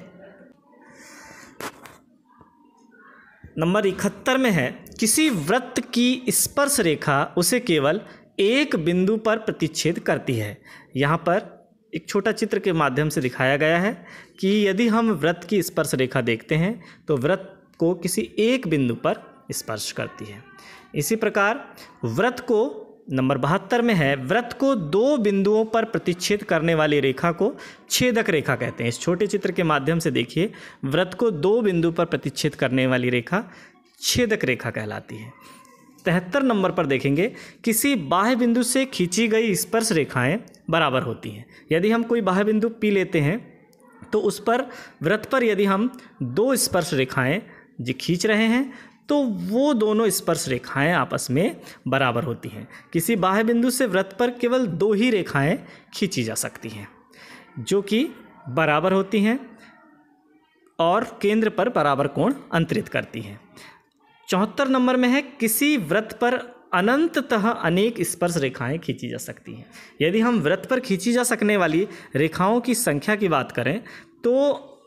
नंबर इकहत्तर में है किसी वृत्त की स्पर्श रेखा उसे केवल एक बिंदु पर प्रतिच्छेद करती है यहाँ पर एक छोटा चित्र के माध्यम से दिखाया गया है कि यदि हम व्रत की स्पर्श रेखा देखते हैं तो व्रत को किसी एक बिंदु पर स्पर्श करती है इसी प्रकार व्रत को नंबर बहत्तर में है व्रत को दो बिंदुओं पर प्रतिच्छेद करने वाली रेखा को छेदक रेखा कहते हैं इस छोटे चित्र के माध्यम से देखिए व्रत को दो बिंदु पर प्रतिच्छेद करने वाली रेखा छेदक रेखा कहलाती है तिहत्तर नंबर पर देखेंगे किसी बाह्य बिंदु से खींची गई स्पर्श रेखाएं बराबर होती हैं यदि हम कोई बाह्य बिंदु पी लेते हैं तो उस पर व्रत पर यदि हम दो स्पर्श रेखाएं जी खींच रहे हैं तो वो दोनों स्पर्श रेखाएं आपस में बराबर होती हैं किसी बाह्य बिंदु से व्रत पर केवल दो ही रेखाएं खींची जा सकती हैं जो कि बराबर होती हैं और केंद्र पर बराबर कोण अंतरित करती हैं चौहत्तर नंबर में है किसी व्रत पर अनंततः अनेक स्पर्श रेखाएं खींची जा सकती हैं यदि हम व्रत पर खींची जा सकने वाली रेखाओं की संख्या की बात करें तो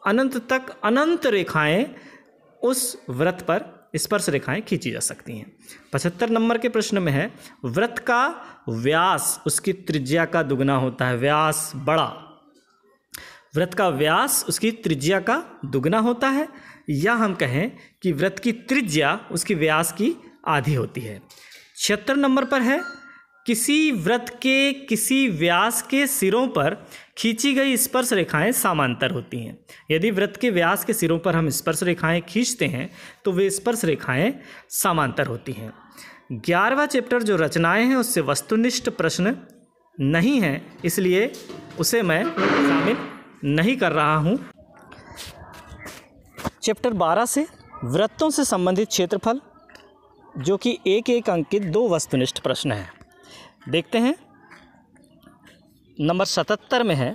अनंत तक अनंत रेखाएं उस व्रत पर स्पर्श रेखाएं खींची जा सकती हैं पचहत्तर नंबर के प्रश्न में है व्रत का व्यास उसकी त्रिज्या का दुगना होता है व्यास बड़ा व्रत का व्यास उसकी त्रिज्या का दुगना होता है या हम कहें कि व्रत की त्रिज्या उसकी व्यास की आधी होती है छिहत्तर नंबर पर है किसी व्रत के किसी व्यास के सिरों पर खींची गई स्पर्श रेखाएं समांतर होती हैं यदि वृत्त के व्यास के सिरों पर हम स्पर्श रेखाएं खींचते हैं तो वे स्पर्श रेखाएं समांतर होती हैं ग्यारहवा चैप्टर जो रचनाएं हैं उससे वस्तुनिष्ठ प्रश्न नहीं है इसलिए उसे मैं शामिल नहीं कर रहा हूँ चैप्टर बारह से वृत्तों से संबंधित क्षेत्रफल जो कि एक एक अंकित दो वस्तुनिष्ठ प्रश्न हैं देखते हैं नंबर सतहत्तर में है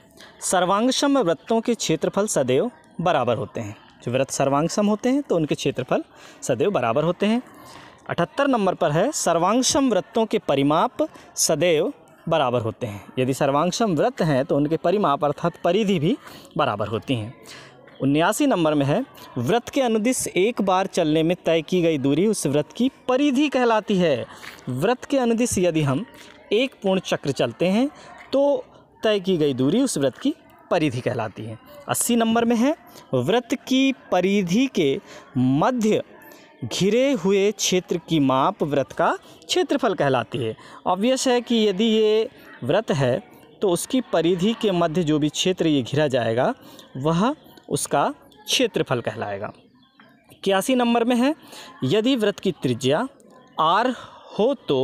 सर्वांगसम व्रतों के क्षेत्रफल सदैव बराबर होते हैं जो व्रत सर्वांगसम होते हैं तो उनके क्षेत्रफल सदैव बराबर होते हैं अठहत्तर नंबर पर है सर्वांगसम व्रतों के परिमाप सदैव बराबर होते हैं यदि सर्वांगसम व्रत हैं तो उनके परिमाप अर्थात परिधि भी बराबर होती हैं उन्यासी नंबर में है व्रत के अनुदिश एक बार चलने में तय की गई दूरी उस व्रत की परिधि कहलाती है व्रत के अनुदिश यदि हम एक पूर्ण चक्र चलते हैं तो तय की गई दूरी उस व्रत की परिधि कहलाती है अस्सी नंबर में है व्रत की परिधि के मध्य घिरे हुए क्षेत्र की माप व्रत का क्षेत्रफल कहलाती है ऑब्वियस है कि यदि ये व्रत है तो उसकी परिधि के मध्य जो भी क्षेत्र ये घिरा जाएगा वह उसका क्षेत्रफल कहलाएगा इक्यासी नंबर में है यदि व्रत की त्रिज्या आर हो तो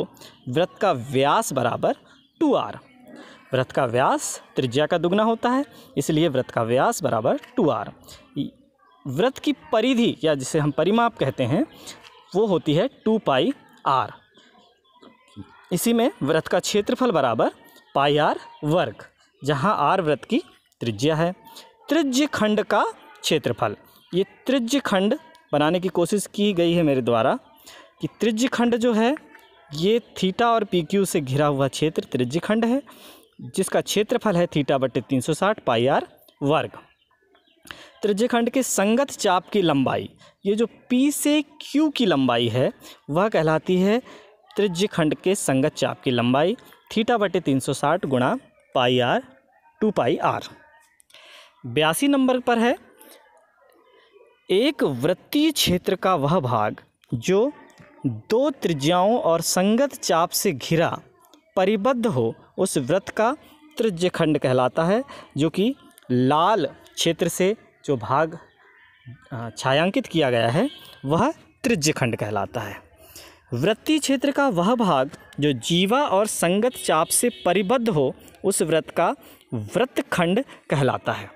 व्रत का व्यास बराबर टू आर व्रत का व्यास त्रिज्या का दुगना होता है इसलिए व्रत का व्यास बराबर टू आर व्रत की परिधि या जिसे हम परिमाप कहते हैं वो होती है टू पाई आर इसी में व्रत का क्षेत्रफल बराबर पाई आर वर्ग जहाँ आर व्रत की त्रिज्या है त्रिज्य खंड का क्षेत्रफल ये त्रिज्य खंड बनाने की कोशिश की गई है मेरे द्वारा कि त्रिज्य खंड जो है ये थीटा और पी क्यू से घिरा हुआ क्षेत्र त्रिज्य खंड है जिसका क्षेत्रफल है थीटा बटे तीन सौ साठ पाई आर वर्ग त्रिज्यखंड के संगत चाप की लंबाई ये जो पी से क्यू की लंबाई है वह कहलाती है त्रिज्यखंड के संगत चाप की लंबाई थीटा बटे तीन सौ साठ गुणा pi R two pi R बयासी नंबर पर है एक वृत्तीय क्षेत्र का वह भाग जो दो त्रिज्याओं और संगत चाप से घिरा परिबद्ध हो उस व्रत का तृज्य खंड कहलाता है जो कि लाल क्षेत्र से जो भाग छायांकित किया गया है वह तृज्य खंड कहलाता है वृत्ति क्षेत्र का वह भाग जो जीवा और संगत चाप से परिबद्ध हो उस व्रत का व्रत खंड कहलाता है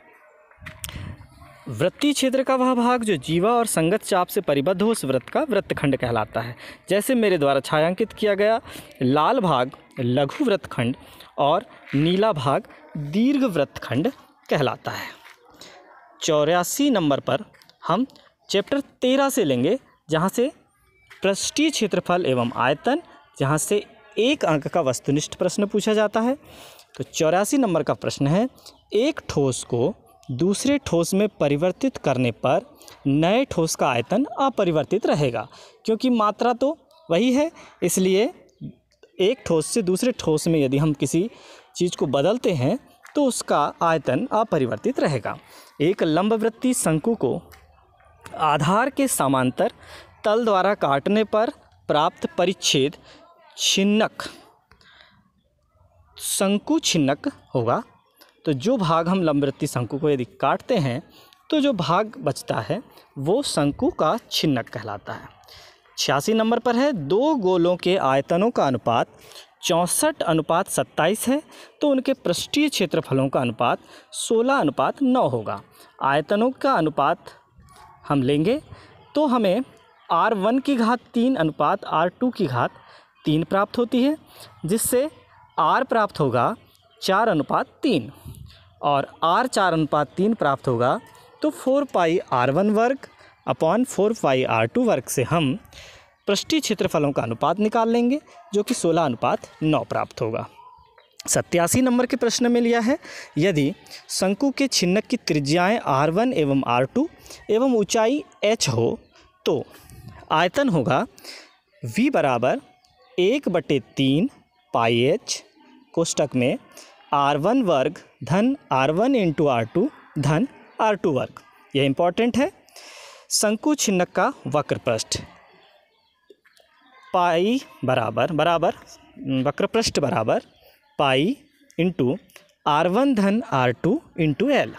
वृत्तीय क्षेत्र का वह भाग जो जीवा और संगत चाप से परिबद्ध हो उस व्रत का वृत्तखंड कहलाता है जैसे मेरे द्वारा छायांकित किया गया लाल भाग लघु वृत्तखंड और नीला भाग दीर्घ वृत्तखंड कहलाता है चौरासी नंबर पर हम चैप्टर तेरह से लेंगे जहाँ से पृष्ठीय क्षेत्रफल एवं आयतन जहाँ से एक अंक का वस्तुनिष्ठ प्रश्न पूछा जाता है तो चौरासी नंबर का प्रश्न है एक ठोस को दूसरे ठोस में परिवर्तित करने पर नए ठोस का आयतन अपरिवर्तित रहेगा क्योंकि मात्रा तो वही है इसलिए एक ठोस से दूसरे ठोस में यदि हम किसी चीज़ को बदलते हैं तो उसका आयतन अपरिवर्तित रहेगा एक लंबवृत्ति शंकु को आधार के समांतर तल द्वारा काटने पर प्राप्त परिच्छेद छिन्नक शंकु छिन्नक होगा तो जो भाग हम लंबवृत्ति शंकु को यदि काटते हैं तो जो भाग बचता है वो शंकु का छिन्नक कहलाता है छियासी नंबर पर है दो गोलों के आयतनों का अनुपात चौंसठ अनुपात सत्ताईस है तो उनके पृष्ठीय क्षेत्रफलों का अनुपात सोलह अनुपात नौ होगा आयतनों का अनुपात हम लेंगे तो हमें आर वन की घात तीन अनुपात आर टू की घात तीन प्राप्त होती है जिससे आर प्राप्त होगा चार अनुपात तीन और आर चार अनुपात तीन प्राप्त होगा तो फोर पाई आर वन वर्ग upon four pi R two वर्ग से हम पृष्ठीय क्षेत्रफलों का अनुपात निकाल लेंगे जो कि सोलह अनुपात नौ प्राप्त होगा सत्यासी नंबर के प्रश्न में लिया है यदि शंकु के छिन्नक की त्रिज्याएं आर वन एवं आर टू एवं ऊंचाई एच हो तो आयतन होगा v बराबर एक बटे तीन पाई एच कोष्टक में आर वन वर्ग धन R one into R two धन आर टू वर्ग यह इंपॉर्टेंट है शंकु छिन्नक का वक्रपृष्ठ पाई बराबर बराबर वक्रपृष्ठ बराबर पाई इंटू आर वन धन आर टू इंटू एल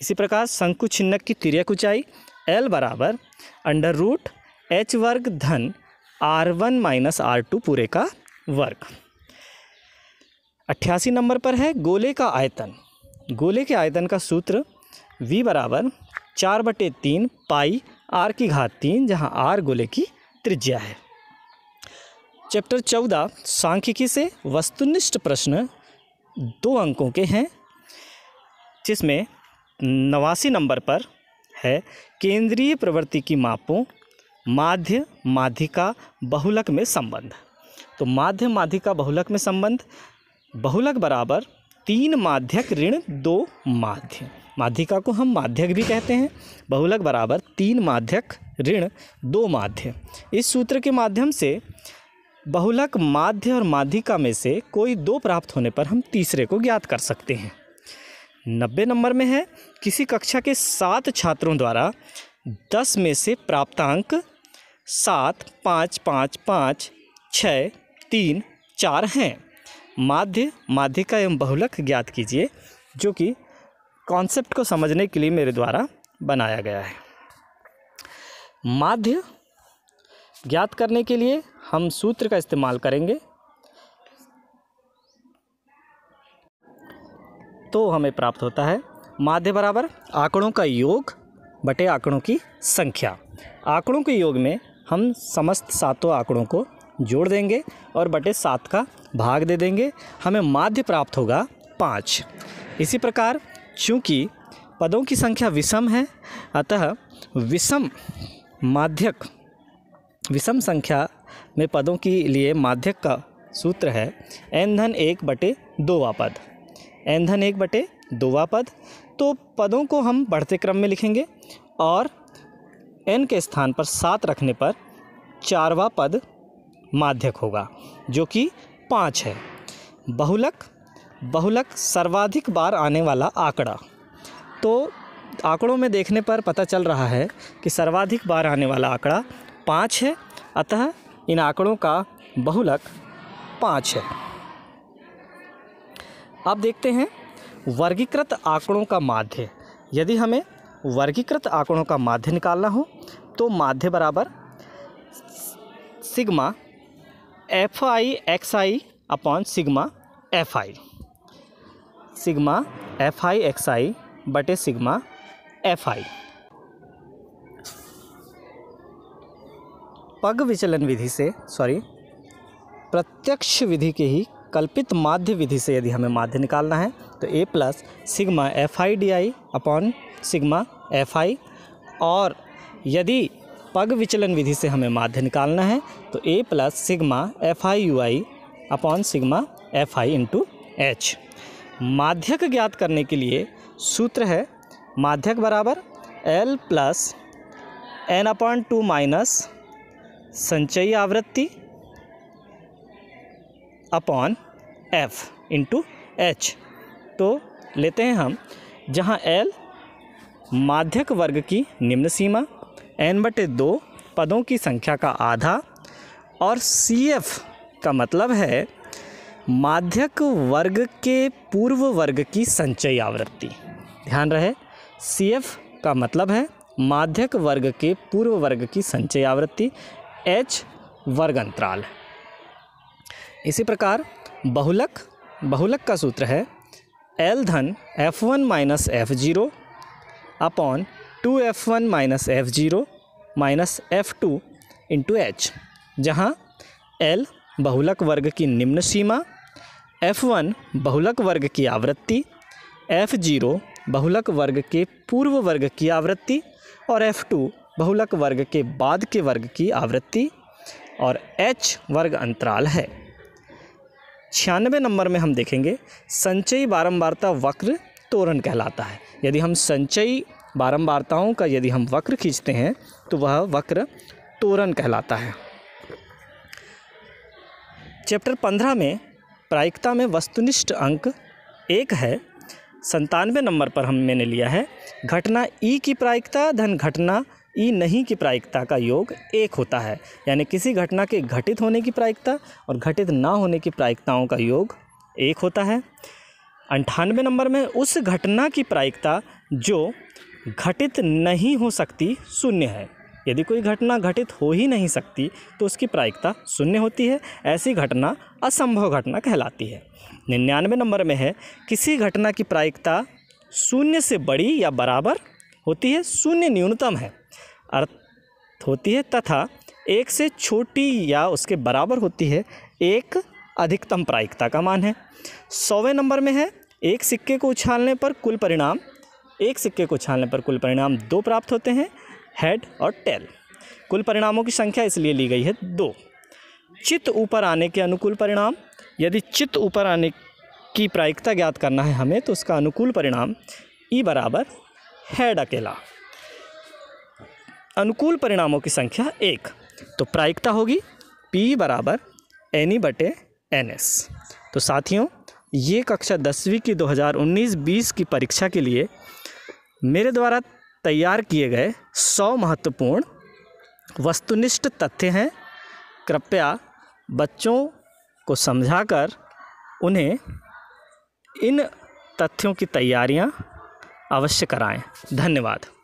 इसी प्रकार शंकु छिन्नक की तिरक ऊंचाई एल बराबर अंडर रूट एच वर्ग धन R one minus R two पूरे का वर्ग अट्ठासी नंबर पर है गोले का आयतन गोले के आयतन का सूत्र v बराबर चार बटे तीन पाई आर की घात तीन जहाँ आर गोले की त्रिज्या है चैप्टर चौदह सांख्यिकी से वस्तुनिष्ठ प्रश्न दो अंकों के हैं जिसमें नवासी नंबर पर है केंद्रीय प्रवृत्ति की मापों माध्य माध्यिका बहुलक में संबंध तो माध्य माध्यिका बहुलक में संबंध बहुलक बराबर तीन माध्यक ऋण दो माध्य माध्यिका को हम माध्यक भी कहते हैं बहुलक बराबर तीन माध्यक ऋण दो माध्य इस सूत्र के माध्यम से बहुलक माध्य और माध्यिका में से कोई दो प्राप्त होने पर हम तीसरे को ज्ञात कर सकते हैं नब्बे नंबर में है किसी कक्षा के सात छात्रों द्वारा दस में से प्राप्तांक सात पाँच पाँच पाँच छः तीन चार हैं माध्य माध्यिका एवं बहुलक ज्ञात कीजिए जो कि कॉन्सेप्ट को समझने के लिए मेरे द्वारा बनाया गया है माध्य ज्ञात करने के लिए हम सूत्र का इस्तेमाल करेंगे तो हमें प्राप्त होता है माध्य बराबर आंकड़ों का योग बटे आंकड़ों की संख्या आंकड़ों के योग में हम समस्त सातों आंकड़ों को जोड़ देंगे और बटे सात का भाग दे देंगे हमें माध्य प्राप्त होगा पाँच इसी प्रकार चूँकि पदों की संख्या विषम है अतः विषम माध्यक विषम संख्या में पदों के लिए माध्यक का सूत्र है एन धन एक बटे दोवा पद एन धन एक बटे दोवा पद तो पदों को हम बढ़ते क्रम में लिखेंगे और एन के स्थान पर सात रखने पर चारवा पद माध्यक होगा जो कि पाँच है बहुलक बहुलक सर्वाधिक बार आने वाला आंकड़ा तो आंकड़ों में देखने पर पता चल रहा है कि सर्वाधिक बार आने वाला आंकड़ा पाँच है अतः इन आंकड़ों का बहुलक पाँच है अब देखते हैं वर्गीकृत आंकड़ों का माध्य यदि हमें वर्गीकृत आंकड़ों का माध्य निकालना हो तो माध्य बराबर sigma F I X I upon sigma F I sigma F I X I बटे सिग्मा एफ आई पग विचलन विधि से सॉरी प्रत्यक्ष विधि के ही कल्पित माध्य विधि से यदि हमें माध्य निकालना है तो A plus sigma F I D I upon sigma F I और यदि पग विचलन विधि से हमें माध्य निकालना है तो A plus sigma F I U I upon sigma F I into H माध्यक ज्ञात करने के लिए सूत्र है माध्यक बराबर L plus N upon two minus संचयी आवृत्ति अपॉन एफ इंटू एच तो लेते हैं हम जहाँ एल माध्यक वर्ग की निम्न सीमा एन बटे दो पदों की संख्या का आधा और सी एफ का मतलब है माध्यक वर्ग के पूर्व वर्ग की संचयी आवृत्ति ध्यान रहे सी एफ का मतलब है माध्यक वर्ग के पूर्व वर्ग की संचय आवृत्ति एच वर्ग अंतराल इसी प्रकार बहुलक बहुलक का सूत्र है एल धन F one minus F zero upon two F one minus F zero minus F two into H जहाँ एल बहुलक वर्ग की निम्न सीमा एफ़ वन बहुलक वर्ग की आवृत्ति एफ़ जीरो बहुलक वर्ग के पूर्व वर्ग की आवृत्ति और एफ़ टू बहुलक वर्ग के बाद के वर्ग की आवृत्ति और एच वर्ग अंतराल है छियानवे नंबर में हम देखेंगे संचयी बारंबारता वक्र तोरण कहलाता है यदि हम संचयी बारंबारताओं का यदि हम वक्र खींचते हैं तो वह वक्र तोरण कहलाता है चैप्टर पंद्रह में प्रायिकता में वस्तुनिष्ठ अंक एक है संतानवे नंबर पर हम मैंने लिया है घटना ई की प्रायिकता धन घटना ई नहीं की प्रायिकता का योग एक होता है यानी किसी घटना के घटित होने की प्रायिकता और घटित ना होने की प्रायिकताओं का योग एक होता है अंठानवे नंबर में उस घटना की प्रायिकता जो घटित नहीं हो सकती शून्य है यदि कोई घटना घटित हो ही नहीं सकती तो उसकी प्रायिकता शून्य होती है ऐसी घटना असंभव घटना कहलाती है निन्यानवे नंबर में है किसी घटना की प्रायिकता शून्य से बड़ी या बराबर होती है शून्य न्यूनतम है अर्थ होती है तथा एक से छोटी या उसके बराबर होती है एक अधिकतम प्रायिकता का मान है सौवें नंबर में है एक सिक्के को उछालने पर कुल परिणाम एक सिक्के को छानने पर कुल परिणाम दो प्राप्त होते हैं हेड और टेल कुल परिणामों की संख्या इसलिए ली गई है दो चित्त ऊपर आने के अनुकूल परिणाम यदि चित्त ऊपर आने की प्रायिकता ज्ञात करना है हमें तो उसका अनुकूल परिणाम ई e बराबर हेड अकेला अनुकूल परिणामों की संख्या एक तो प्रायिकता होगी पी बराबर एन ई e बटे एन एस तो साथियों ये कक्षा दसवीं की 2019-20 की परीक्षा के लिए मेरे द्वारा तैयार किए गए सौ महत्वपूर्ण वस्तुनिष्ठ तथ्य हैं कृपया बच्चों को समझाकर उन्हें इन तथ्यों की तैयारियां अवश्य कराएं धन्यवाद